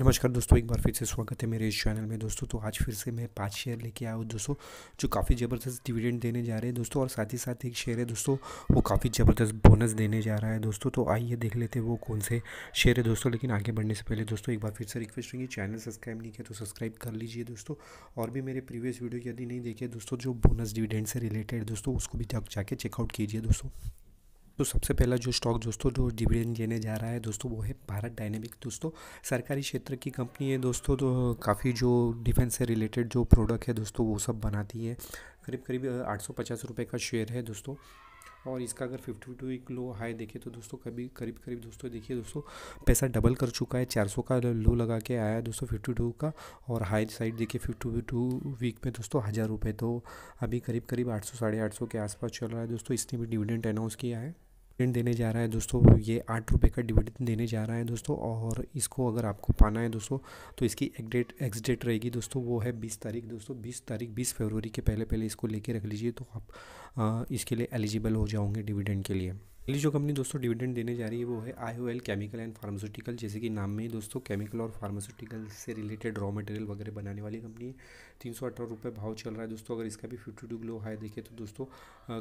नमस्कार दोस्तों एक बार फिर से स्वागत है मेरे इस चैनल में दोस्तों तो आज फिर से मैं पांच शेयर लेके आया हूँ दोस्तों जो काफ़ी ज़बरदस्त डिविडेंड देने जा रहे हैं दोस्तों और साथ ही साथ एक शेयर है दोस्तों वो काफ़ी ज़बरदस्त बोनस देने जा रहा है दोस्तों तो आइए देख लेते हैं वो कौन से शेयर है दोस्तों लेकिन आगे बढ़ने से पहले दोस्तों एक बार फिर से रिक्वेस्ट होंगी चैनल सब्सक्राइब नहीं किया तो सब्सक्राइब कर लीजिए दोस्तों और भी मेरे प्रीवियस वीडियो यदि नहीं देखे दोस्तों जो बोनस डिविडेंड से रिलेटेड दोस्तों उसको भी जाके चेकआउट कीजिए दोस्तों तो सबसे पहला जो स्टॉक दोस्तों जो डिविडेंड देने जा रहा है दोस्तों वो है भारत डायनेमिक दोस्तों सरकारी क्षेत्र की कंपनी है दोस्तों तो काफ़ी जो डिफेंस से रिलेटेड जो प्रोडक्ट है दोस्तों वो सब बनाती है करीब करीब आठ सौ पचास रुपये का शेयर है दोस्तों और इसका अगर फिफ्टी टू एक लो हाई देखे तो दोस्तों कभी करीब करीब दोस्तों देखिए दोस्तों पैसा डबल कर चुका है चार सौ का लो लगा के आया है दोस्तों फिफ्टी टू का और हाई साइड देखिए फिफ्टी टू वीक में दोस्तों हज़ार रुपये तो अभी करीब करीब आठ सौ साढ़े आठ सौ के आसपास चल रहा है दोस्तों इसने भी डिविडेंट अनाउंस किया है डिविडेंड देने जा रहा है दोस्तों ये आठ रुपये का डिविडेंड देने जा रहा है दोस्तों और इसको अगर आपको पाना है दोस्तों तो इसकी एक डेट एक्स डेट रहेगी दोस्तों वो है बीस तारीख दोस्तों बीस तारीख बीस फरवरी के पहले पहले इसको लेके रख लीजिए तो आप आ, इसके लिए एलिजिबल हो जाओगे डिविडेंड के लिए अगली जो कंपनी दोस्तों डिविडेंड देने जा रही है वो है आई केमिकल एंड फार्मास्यूटिकल जैसे कि नाम में ही दोस्तों केमिकल और फार्मास्यूटिकल से रिलेटेड रॉ मटेरियल वगैरह बनाने वाली कंपनी है तीन सौ अठारह रुपये भाव चल रहा है दोस्तों अगर इसका भी फिफ्टी टू ग्लो हाई देखें तो दोस्तों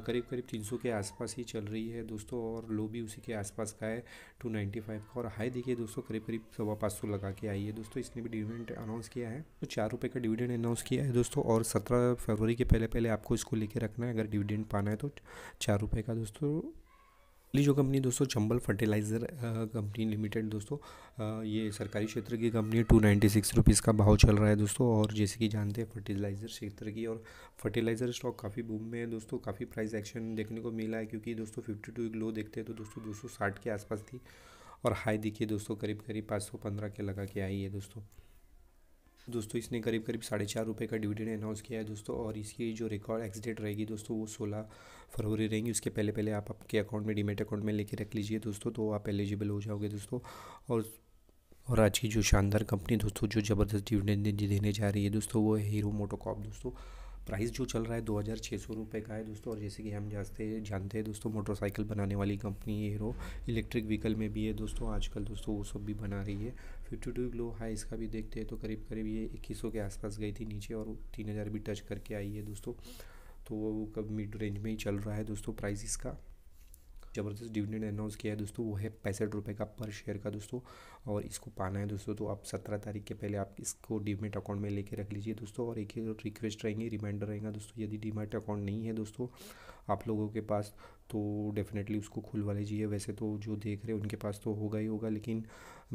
करीब करीब तीन सौ के आसपास ही चल रही है दोस्तों और लो भी उसी के आसपास का है टू नाइन्टी फाइव का और हाई देखिए दोस्तों करीब करीब सवा पाँच सौ लगा के आई है दोस्तों इसने भी डिविडेंड अनाउंस किया है तो चार रुपये का डिविडेंड अनाउंस किया है दोस्तों और सत्रह फरवरी के पहले पहले आपको इसको लेके रखना है अगर डिविडेंड पाना है तो चार रुपये का दोस्तों पहली जो कंपनी दोस्तों चंबल फर्टिलाइज़र कंपनी लिमिटेड दोस्तों ये सरकारी क्षेत्र की company two ninety six rupees का भाव चल रहा है दोस्तों और जैसे कि जानते हैं फर्टिलाइज़र क्षेत्र की और फर्टिलाइज़र स्टॉक काफ़ी बूम में है दोस्तों काफ़ी प्राइस एक्शन देखने को मिला है क्योंकि दोस्तों फिफ्टी टू लो देखते हैं तो दोस्तों दो सौ साठ के आसपास थी और हाई देखिए दोस्तों करीब करीब पाँच सौ पंद्रह के लगा के आई है दोस्तों तो दोस्तों इसने करीब करीब साढ़े चार रुपये का डिविडेंड अनाउंस किया है दोस्तों और इसकी जो रिकॉर्ड एक्सडेट रहेगी दोस्तों वो सोलह फरवरी रहेंगी उसके पहले पहले आप आपके अकाउंट में डीमेट अकाउंट में लेके रख लीजिए दोस्तों तो आप एलिजिबल हो जाओगे दोस्तों और और आज की जो शानदार कंपनी दोस्तों जो ज़बरदस्त डिविडेंड देने जा रही है दोस्तों वो है हीरो मोटोकॉप दोस्तों प्राइस जो चल रहा है दो हज़ार छः सौ रुपये का है दोस्तों और जैसे कि हम जानते जानते हैं दोस्तों मोटरसाइकिल बनाने वाली कंपनी हीरो इलेक्ट्रिक व्हीकल में भी है दोस्तों आजकल दोस्तों वो सब भी बना रही है फिफ्टी टू लो ग्लो हाई इसका भी देखते हैं तो करीब करीब ये इक्कीस के आसपास गई थी नीचे और तीन हज़ार भी टच करके आई है दोस्तों तो वो कब मिड रेंज में ही चल रहा है दोस्तों प्राइस इसका ज़बरदस्त डिविडेंड अनाउंस किया है दोस्तों वो है पैंसठ रुपये का पर शेयर का दोस्तों और इसको पाना है दोस्तों तो आप सत्रह तारीख के पहले आप इसको डिमेट अकाउंट में लेके रख लीजिए दोस्तों और एक ही रिक्वेस्ट रहेंगे रिमाइंडर रहेगा दोस्तों यदि डिमेट अकाउंट नहीं है दोस्तों आप लोगों के पास तो डेफ़िनेटली उसको खुलवा लीजिए वैसे तो जो देख रहे हैं उनके पास तो होगा ही होगा लेकिन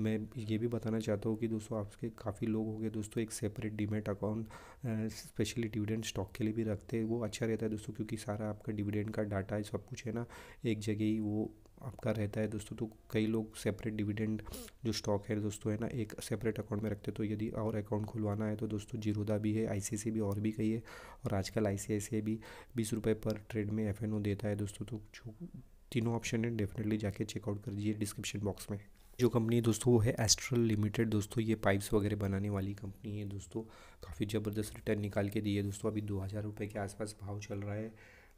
मैं ये भी बताना चाहता हूँ कि दोस्तों आपके काफ़ी लोग हो गए दोस्तों एक separate demat account specially dividend stock के लिए भी रखते हैं वो अच्छा रहता है दोस्तों क्योंकि सारा आपका डिविडेंड का डाटा है सब कुछ है ना एक जगह ही वो आपका रहता है दोस्तों तो कई लोग सेपरेट डिविडेंड जो स्टॉक है दोस्तों है ना एक सेपरेट अकाउंट में रखते तो यदि और अकाउंट खुलवाना है तो दोस्तों जीरोदा भी है आई भी और भी कई है और आजकल आई भी बीस रुपये पर ट्रेड में एफ देता है दोस्तों तो जो तीनों ऑप्शन है डेफिनेटली जाके चेकआउट कर दीजिए डिस्क्रिप्शन बॉक्स में जो कंपनी है दोस्तों वो है एस्ट्रल लिमिटेड दोस्तों ये पाइप्स वगैरह बनाने वाली कंपनी है दोस्तों काफ़ी ज़बरदस्त रिटर्न निकाल के दी है दोस्तों अभी दो हज़ार रुपये के आसपास भाव चल रहा है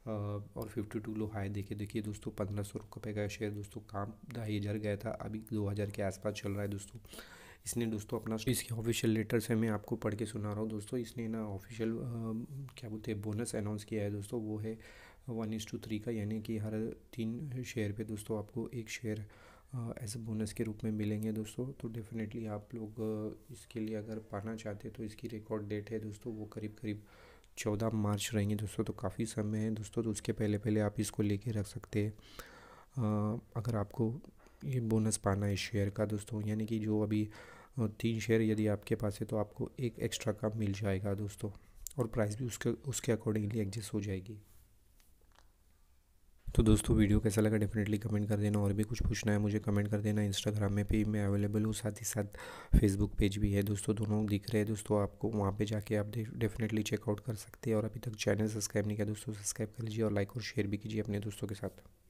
और फिफ्टी टू लो हाई देखिए देखिए दोस्तों पंद्रह सौ रुपये का शेयर दोस्तों काम ढाई हज़ार गया था अभी दो हज़ार के आसपास चल रहा है दोस्तों इसने दोस्तों अपना इसके ऑफिशियल लेटर से मैं आपको पढ़ के सुना रहा हूँ दोस्तों इसने ना ऑफिशियल क्या बोलते हैं बोनस अनाउंस किया है दोस्तों वो है वन इज टू थ्री का यानी कि हर तीन शेयर पे दोस्तों आपको एक शेयर एज ए बोनस के रूप में मिलेंगे दोस्तों तो डेफिनेटली आप लोग इसके लिए अगर पाना चाहते तो इसकी रिकॉर्ड डेट है दोस्तों वो करीब करीब चौदह मार्च रहेंगे दोस्तों तो काफ़ी समय है दोस्तों तो उसके पहले पहले आप इसको लेके रख सकते हैं अगर आपको ये बोनस पाना है शेयर का दोस्तों यानी कि जो अभी तीन शेयर यदि आपके पास है तो आपको एक एक्स्ट्रा का मिल जाएगा दोस्तों और प्राइस भी उसके उसके अकॉर्डिंगली एडजस्ट हो जाएगी तो दोस्तों वीडियो कैसा लगा डेफिनेटली कमेंट कर देना और भी कुछ पूछना है मुझे कमेंट कर देना इंस्टाग्राम में भी मैं अवेलेबल हूँ साथ ही साथ फेसबुक पेज भी है दोस्तों दोनों दिख रहे हैं दोस्तों आपको वहाँ पे जाके आप डेफिनेटली चेकआउट कर सकते हैं और अभी तक चैनल सब्सक्राइब नहीं किया दोस्तों सब्सक्राइब कर लीजिए और लाइक और शेयर भी कीजिए अपने दोस्तों के साथ